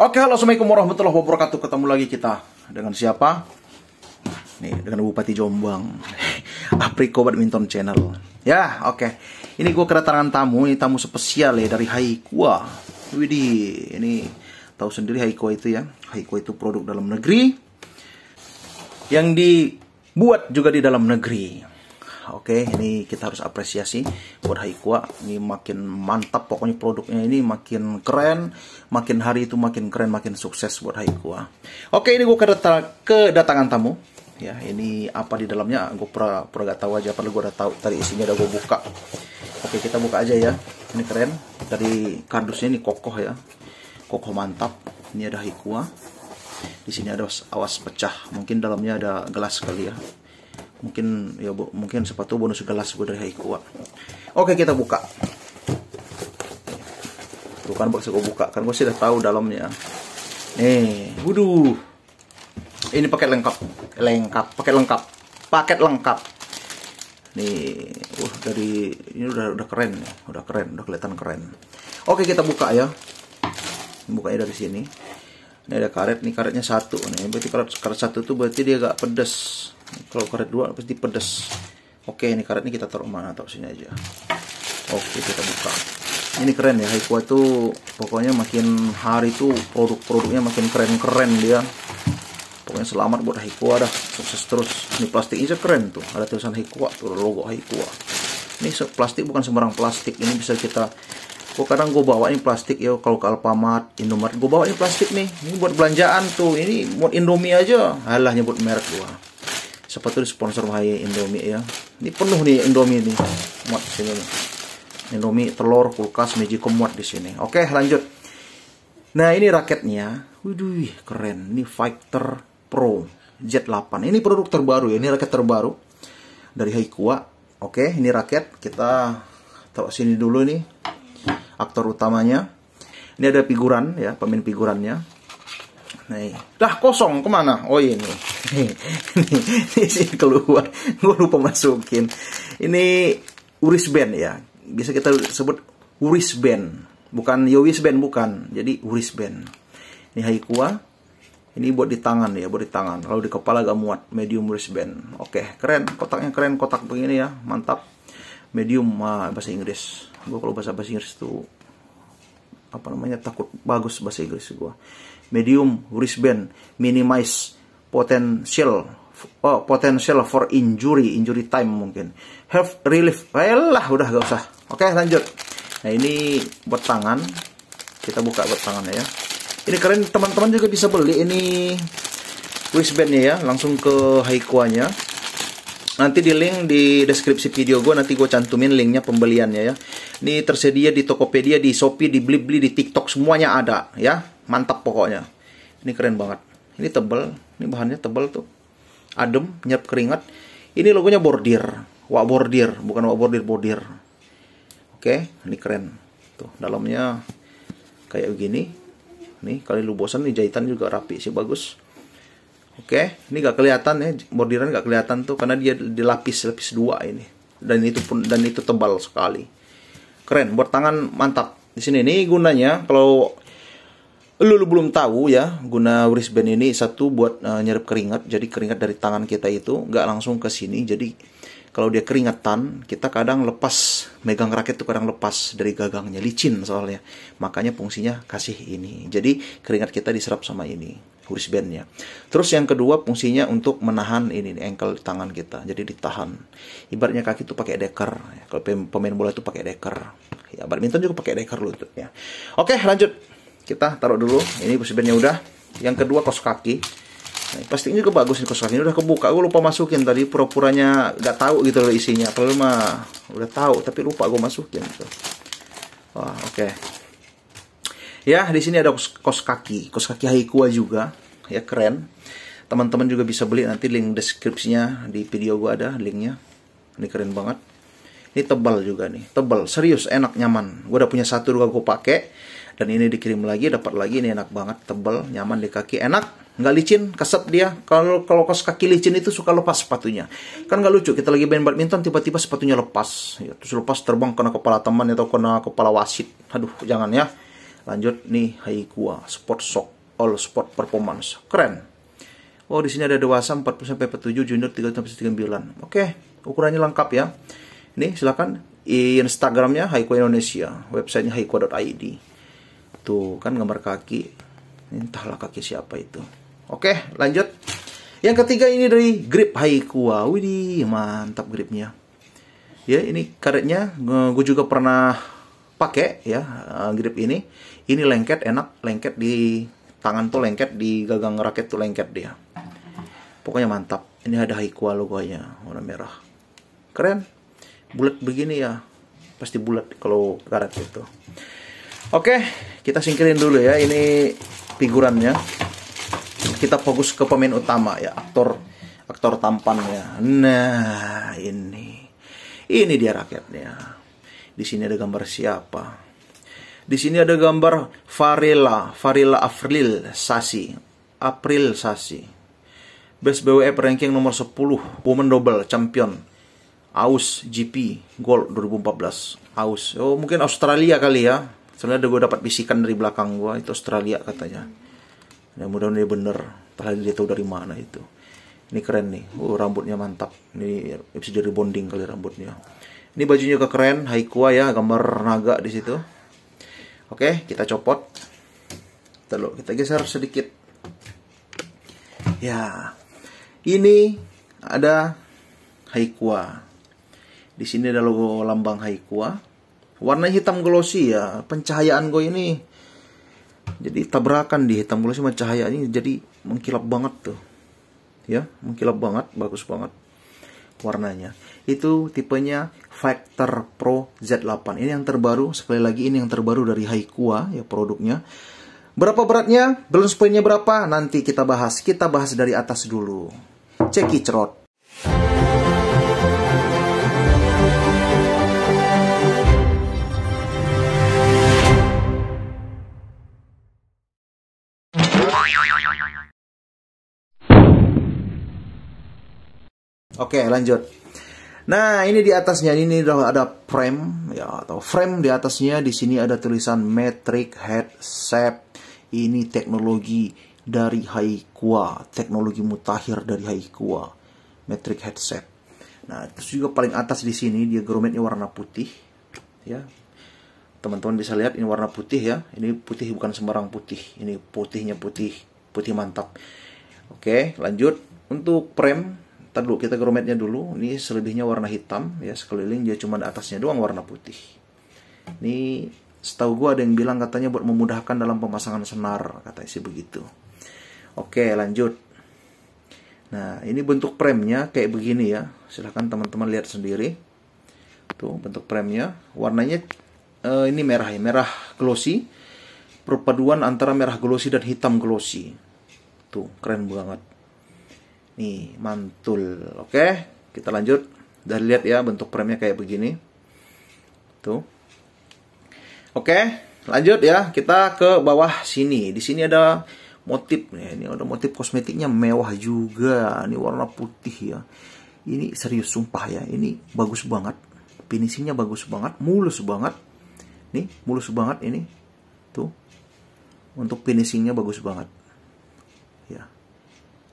Oke, halo Assalamualaikum warahmatullahi wabarakatuh. Ketemu lagi kita dengan siapa? Nih, dengan Bupati Jombang. Apriko Badminton Channel. Ya, oke. Ini gue kedatangan tamu, ini tamu spesial ya dari Haikua. Widih, ini tahu sendiri Haikua itu ya. Haikua itu produk dalam negeri yang dibuat juga di dalam negeri oke okay, ini kita harus apresiasi buat Haikua ini makin mantap pokoknya produknya ini makin keren makin hari itu makin keren makin sukses buat Haikua oke okay, ini gue kedatangan tamu ya ini apa di dalamnya gue pura pura gak tahu aja padahal gue udah tahu tadi isinya udah gue buka oke kita buka aja ya ini keren dari kardusnya ini kokoh ya kokoh mantap ini ada Haikua di sini ada awas pecah mungkin dalamnya ada gelas kali ya mungkin ya bu, mungkin sepatu bonus gelas gue dari Haikua oke kita buka bukan kan bakso gue buka kan gue sudah tahu dalamnya nih waduh ini paket lengkap lengkap paket lengkap paket lengkap nih uh dari ini udah udah keren ya udah keren udah kelihatan keren oke kita buka ya bukanya dari sini ini ada karet nih karetnya satu nih berarti karet karet satu tuh berarti dia agak pedes kalau karet dua pasti pedas oke ini karet ini kita taruh mana taruh sini aja oke kita buka ini keren ya Haikua itu pokoknya makin hari itu produk-produknya makin keren-keren dia pokoknya selamat buat Haikua dah sukses terus ini plastiknya keren tuh ada tulisan Haikua tuh logo Haikua ini plastik bukan sembarang plastik ini bisa kita gue kadang gue ini plastik ya kalau ke Alfamart, Indomaret gue ini plastik nih ini buat belanjaan tuh ini buat Indomie aja alah nyebut merek gue sepatutnya sponsor bahaya Indomie ya ini penuh nih Indomie nih muat di sini Indomie telur kulkas magicom muat di sini oke lanjut nah ini raketnya wih keren ini fighter pro Z8 ini produk terbaru ya ini raket terbaru dari Haikua oke ini raket kita taruh sini dulu nih aktor utamanya ini ada figuran ya pemain figurannya nih dah kosong kemana oh ini ini, ini sih keluar gue lupa masukin ini uris band ya bisa kita sebut uris band bukan yowis band bukan jadi uris band ini haikua ini buat di tangan ya buat di tangan kalau di kepala gak muat medium uris band oke keren kotaknya keren kotak begini ya mantap medium ah, bahasa Inggris gue kalau bahasa bahasa Inggris tuh apa namanya takut bagus bahasa Inggris gue medium wristband minimize potential oh, potential for injury injury time mungkin health relief lah udah gak usah oke lanjut nah ini buat tangan kita buka buat tangan ya ini keren teman-teman juga bisa beli ini wristbandnya ya langsung ke Haikuanya nanti di link di deskripsi video gue nanti gue cantumin linknya pembeliannya ya ini tersedia di Tokopedia di Shopee di Blibli di TikTok semuanya ada ya mantap pokoknya ini keren banget ini tebel ini bahannya tebel tuh adem nyep keringat ini logonya bordir wak bordir bukan wak bordir bordir oke ini keren tuh dalamnya kayak begini nih kali lu bosan nih jahitan juga rapi sih bagus oke ini gak kelihatan ya bordiran gak kelihatan tuh karena dia dilapis lapis dua ini dan itu pun dan itu tebal sekali keren buat tangan mantap di sini ini gunanya kalau lu lu belum tahu ya guna wristband ini satu buat uh, nyerap keringat jadi keringat dari tangan kita itu nggak langsung ke sini jadi kalau dia keringatan kita kadang lepas megang raket tuh kadang lepas dari gagangnya licin soalnya makanya fungsinya kasih ini jadi keringat kita diserap sama ini wristbandnya terus yang kedua fungsinya untuk menahan ini ankle tangan kita jadi ditahan ibaratnya kaki tuh pakai deker kalau pemain bola tuh pakai deker ya badminton juga pakai deker lututnya oke lanjut kita taruh dulu ini sebenarnya udah yang kedua kos kaki nah, pasti ini juga bagus ini kos kaki ini udah kebuka gue lupa masukin tadi pura-puranya nggak tahu gitu loh isinya padahal mah udah tahu tapi lupa gue masukin wah oke okay. ya di sini ada kos, kos kaki kos kaki haikua juga ya keren teman-teman juga bisa beli nanti link deskripsinya di video gue ada linknya ini keren banget ini tebal juga nih tebal serius enak nyaman gue udah punya satu juga gue pakai dan ini dikirim lagi dapat lagi ini enak banget tebal nyaman di kaki enak nggak licin keset dia kalau kalau kos kaki licin itu suka lepas sepatunya kan nggak lucu kita lagi main badminton tiba-tiba sepatunya lepas ya, terus lepas terbang kena kepala teman atau kena kepala wasit aduh jangan ya lanjut nih Haikua Sport Sock All Sport Performance keren Oh, di sini ada dewasa 40 sampai 47, junior 3 sampai 39. Oke, ukurannya lengkap ya. Ini silakan Instagramnya Haiku Indonesia, websitenya haiku.id. Tuh, gitu. kan gambar kaki. Entahlah kaki siapa itu. Oke, lanjut. Yang ketiga ini dari grip Haikua. Widih, mantap gripnya. Ya, ini karetnya gue juga pernah pakai ya eh, grip ini. Ini lengket enak, lengket di tangan tuh lengket, di gagang raket tuh lengket dia. Pokoknya mantap. Ini ada Haikua logonya warna merah. Keren. Bulat begini ya. Pasti bulat kalau karet itu. Oke, kita singkirin dulu ya. Ini figurannya. Kita fokus ke pemain utama ya, aktor aktor tampannya. Nah, ini. Ini dia rakyatnya. Di sini ada gambar siapa? Di sini ada gambar Varela, Varela April Sasi. April Sasi. Best BWF ranking nomor 10, Women double champion. AUS GP Gold 2014. AUS. Oh, mungkin Australia kali ya Soalnya gue dapat bisikan dari belakang gue itu Australia katanya. Ya mudah-mudahan dia bener. terakhir dia tahu dari mana itu. Ini keren nih. Oh, rambutnya mantap. Ini bisa jadi bonding kali rambutnya. Ini bajunya juga keren, haikua ya, gambar naga di situ. Oke, kita copot. Lalu kita geser sedikit. Ya. Ini ada haikua. Di sini ada logo lambang haikua warna hitam glossy ya pencahayaan gue ini jadi tabrakan di hitam glossy sama cahaya ini jadi mengkilap banget tuh ya mengkilap banget bagus banget warnanya itu tipenya Factor Pro Z8 ini yang terbaru sekali lagi ini yang terbaru dari Haikua ya produknya berapa beratnya balance pointnya berapa nanti kita bahas kita bahas dari atas dulu cekicrot Oke, lanjut. Nah, ini di atasnya ini ada frame ya atau frame di atasnya di sini ada tulisan metric head shape. Ini teknologi dari Haikua, teknologi mutakhir dari Haikua. Metric Headset. Nah, terus juga paling atas di sini dia grommetnya warna putih ya. Teman-teman bisa lihat ini warna putih ya. Ini putih bukan sembarang putih. Ini putihnya putih, putih mantap. Oke, lanjut. Untuk frame Ntar dulu kita grometnya dulu. Ini selebihnya warna hitam ya sekeliling dia cuma atasnya doang warna putih. Ini setahu gue ada yang bilang katanya buat memudahkan dalam pemasangan senar kata sih begitu. Oke lanjut. Nah ini bentuk premnya kayak begini ya. Silahkan teman-teman lihat sendiri. Tuh bentuk premnya. Warnanya uh, ini merah ya merah glossy. Perpaduan antara merah glossy dan hitam glossy. Tuh keren banget Nih, mantul. Oke, kita lanjut. Dan lihat ya bentuk premnya kayak begini. Tuh. Oke, lanjut ya. Kita ke bawah sini. Di sini ada motif nih. Ya, ini ada motif kosmetiknya mewah juga. Ini warna putih ya. Ini serius sumpah ya. Ini bagus banget. Finishingnya bagus banget, mulus banget. Nih, mulus banget ini. Tuh. Untuk finishingnya bagus banget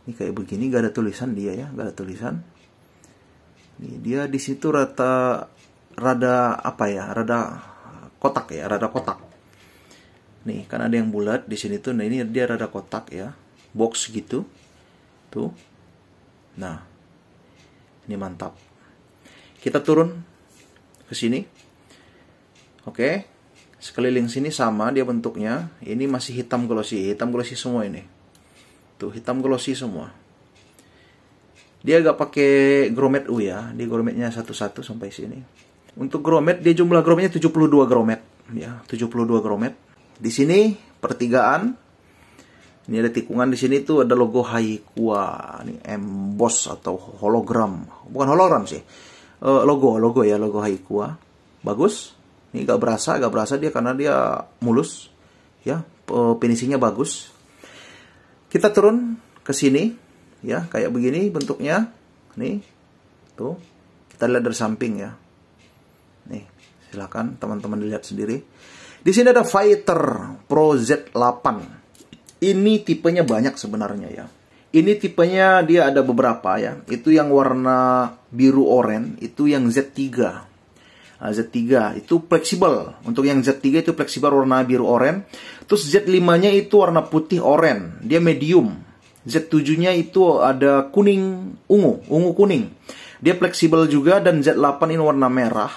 ini kayak begini gak ada tulisan dia ya gak ada tulisan ini dia di situ rata rada apa ya rada kotak ya rada kotak nih kan ada yang bulat di sini tuh nah ini dia rada kotak ya box gitu tuh nah ini mantap kita turun ke sini oke sekeliling sini sama dia bentuknya ini masih hitam glossy hitam glossy semua ini Tuh gitu. hitam glossy semua. Dia agak pakai gromet U ya. Di grometnya satu-satu sampai sini. Untuk gromet dia jumlah grometnya 72 gromet ya, 72 gromet. Di sini pertigaan ini ada tikungan di sini tuh ada logo Haikua, ini emboss atau hologram. Bukan hologram sih. E, logo, logo ya, logo Haikua. Bagus. Ini gak berasa, gak berasa dia karena dia mulus. Ya, finishingnya bagus. Kita turun ke sini, ya, kayak begini bentuknya. Nih, tuh. Kita lihat dari samping ya. Nih, silakan teman-teman lihat sendiri. Di sini ada Fighter Pro Z8. Ini tipenya banyak sebenarnya ya. Ini tipenya dia ada beberapa ya. Itu yang warna biru oranye, itu yang Z3. Ah, Z3 itu fleksibel. Untuk yang Z3 itu fleksibel warna biru oranye. Terus Z5-nya itu warna putih oranye. Dia medium. Z7-nya itu ada kuning ungu, ungu kuning. Dia fleksibel juga dan Z8 ini warna merah.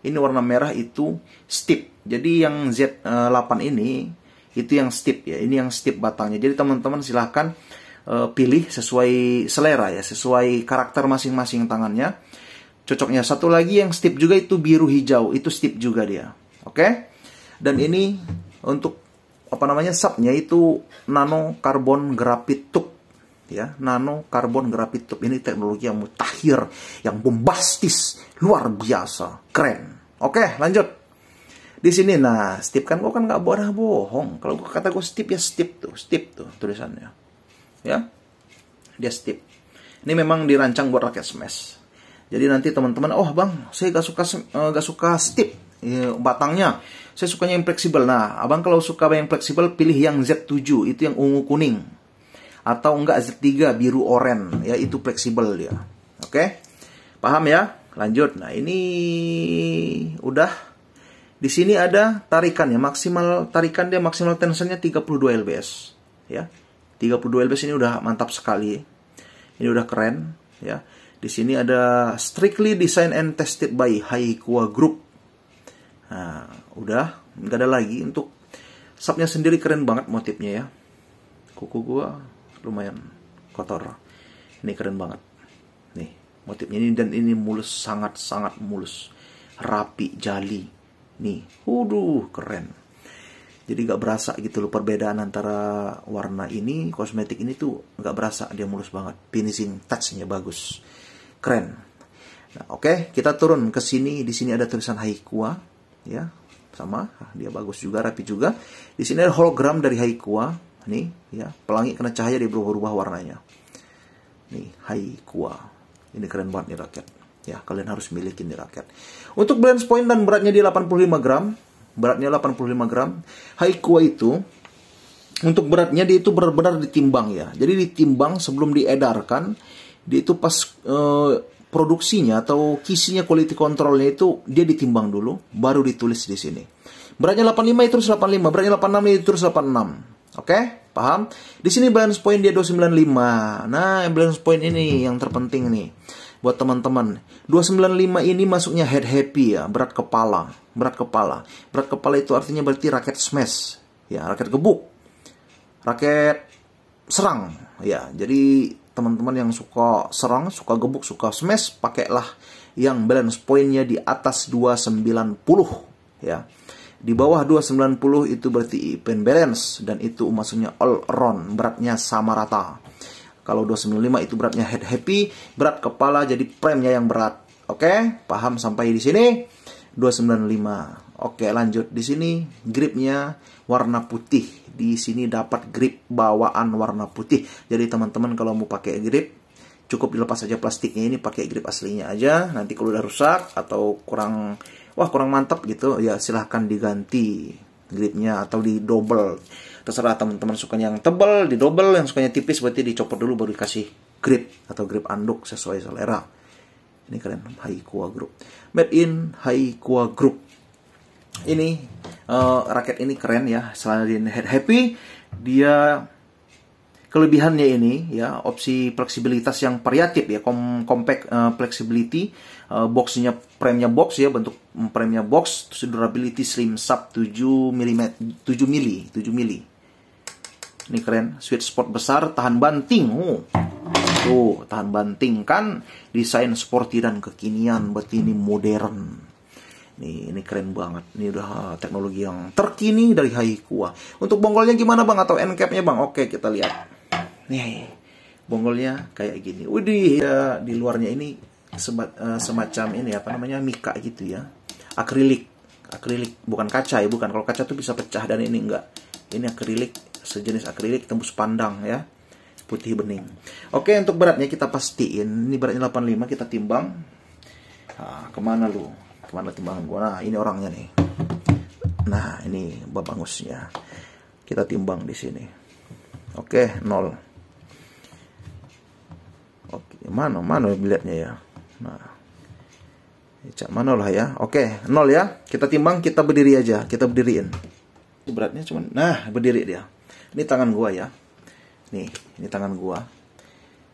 Ini warna merah itu steep. Jadi yang Z8 eh, ini itu yang steep ya. Ini yang steep batangnya. Jadi teman-teman silahkan uh, pilih sesuai selera ya, sesuai karakter masing-masing tangannya Cocoknya satu lagi yang stip juga itu biru hijau, itu stip juga dia. Oke? Okay? Dan ini untuk apa namanya subnya itu nano karbon grafit tube ya nano karbon grafit tube ini teknologi yang mutakhir yang bombastis luar biasa keren oke lanjut di sini nah stip kan gua kan nggak boleh bohong kalau gua kata gua stip ya stip tuh stip tuh tulisannya ya dia stip ini memang dirancang buat rakyat smash jadi nanti teman-teman, oh bang, saya gak suka eh, gak suka stip iya, batangnya. Saya sukanya yang fleksibel. Nah, abang kalau suka yang fleksibel, pilih yang Z7 itu yang ungu kuning atau enggak Z3 biru oren ya itu fleksibel dia. Oke, paham ya? Lanjut. Nah ini udah. Di sini ada tarikan ya, maksimal tarikan dia maksimal tensionnya 32 lbs ya. 32 lbs ini udah mantap sekali. Ini udah keren ya di sini ada strictly design and tested by Highqua Group. Nah, udah, nggak ada lagi untuk subnya sendiri keren banget motifnya ya. Kuku gua lumayan kotor. Ini keren banget. Nih, motifnya ini dan ini mulus sangat-sangat mulus. Rapi, jali. Nih, waduh, keren. Jadi nggak berasa gitu loh perbedaan antara warna ini, kosmetik ini tuh nggak berasa dia mulus banget. Finishing touch-nya bagus keren. Nah, oke, okay, kita turun ke sini. Di sini ada tulisan Haikua, ya. Sama, dia bagus juga, rapi juga. Di sini ada hologram dari Haikua. Nih, ya, pelangi kena cahaya dia berubah-ubah warnanya. Nih, Haikua. Ini keren banget nih rakyat. Ya, kalian harus milikin nih rakyat. Untuk balance point dan beratnya di 85 gram. Beratnya 85 gram. Haikua itu untuk beratnya dia itu benar-benar ditimbang ya. Jadi ditimbang sebelum diedarkan dia itu pas uh, produksinya atau kisinya quality controlnya itu dia ditimbang dulu baru ditulis di sini. Beratnya 85 itu terus 85, beratnya 86 itu terus 86. Oke, okay? paham? Di sini balance point dia 295. Nah, balance point ini yang terpenting nih buat teman-teman. 295 ini masuknya head happy ya, berat kepala, berat kepala. Berat kepala itu artinya berarti raket smash, ya, raket gebuk. Raket serang, ya. Jadi teman-teman yang suka serang, suka gebuk, suka smash, pakailah yang balance pointnya di atas 290 ya. Di bawah 290 itu berarti even balance dan itu maksudnya all round, beratnya sama rata. Kalau 295 itu beratnya head happy, berat kepala jadi premnya yang berat. Oke, paham sampai di sini? 295. Oke, lanjut di sini gripnya warna putih di sini dapat grip bawaan warna putih. Jadi teman-teman kalau mau pakai grip cukup dilepas aja plastiknya ini pakai grip aslinya aja. Nanti kalau udah rusak atau kurang wah kurang mantap gitu ya silahkan diganti gripnya atau di double. Terserah teman-teman suka yang tebal, di double, yang sukanya tipis berarti dicopot dulu baru dikasih grip atau grip anduk sesuai selera. Ini keren, Haikua Group. Made in Haikua Group. Ini uh, eh, raket ini keren ya selain happy dia kelebihannya ini ya opsi fleksibilitas yang variatif ya kom compact uh, flexibility uh, boxnya premnya box ya bentuk mm, nya box durability slim sub 7 mm 7 mili 7 mili ini keren sweet spot besar tahan banting oh. tuh tahan banting kan desain sporty dan kekinian berarti ini modern Nih, ini keren banget. Ini udah teknologi yang terkini dari Haikuah. Untuk bonggolnya gimana bang? Atau capnya bang? Oke, kita lihat. Nih, bonggolnya kayak gini. Udih ya, di luarnya ini sebat, uh, eh, semacam ini apa namanya mika gitu ya. Akrilik. Akrilik bukan kaca ya, bukan. Kalau kaca tuh bisa pecah dan ini enggak. Ini akrilik, sejenis akrilik tembus pandang ya putih bening. Oke, untuk beratnya kita pastiin. Ini beratnya 85, kita timbang. Nah, kemana lu? kemana timbangan gua, nah ini orangnya nih nah ini babangusnya kita timbang di sini oke nol oke mana mana lihatnya ya nah cak mana lah ya oke nol ya kita timbang kita berdiri aja kita berdiriin beratnya cuman nah berdiri dia ini tangan gua ya nih ini tangan gua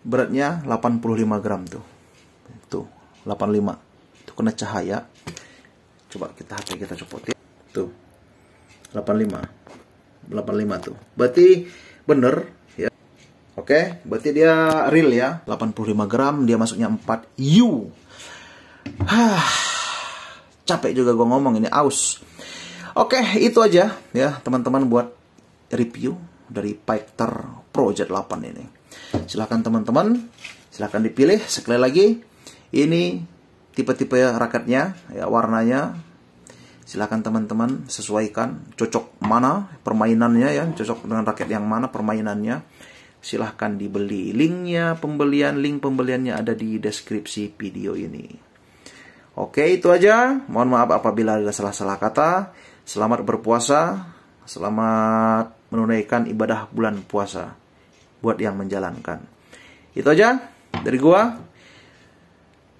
beratnya 85 gram tuh tuh 85 itu kena cahaya coba kita HP kita copot ya. tuh 85 85 tuh berarti bener ya oke berarti dia real ya 85 gram dia masuknya 4 U Hah, capek juga gua ngomong ini aus oke itu aja ya teman-teman buat review dari Pictor project Z8 ini silahkan teman-teman silahkan dipilih sekali lagi ini tipe-tipe raketnya, ya, warnanya. Silahkan teman-teman sesuaikan cocok mana permainannya ya, cocok dengan raket yang mana permainannya. Silahkan dibeli. Linknya pembelian, link pembeliannya ada di deskripsi video ini. Oke, itu aja. Mohon maaf apabila ada salah-salah kata. Selamat berpuasa. Selamat menunaikan ibadah bulan puasa buat yang menjalankan. Itu aja dari gua.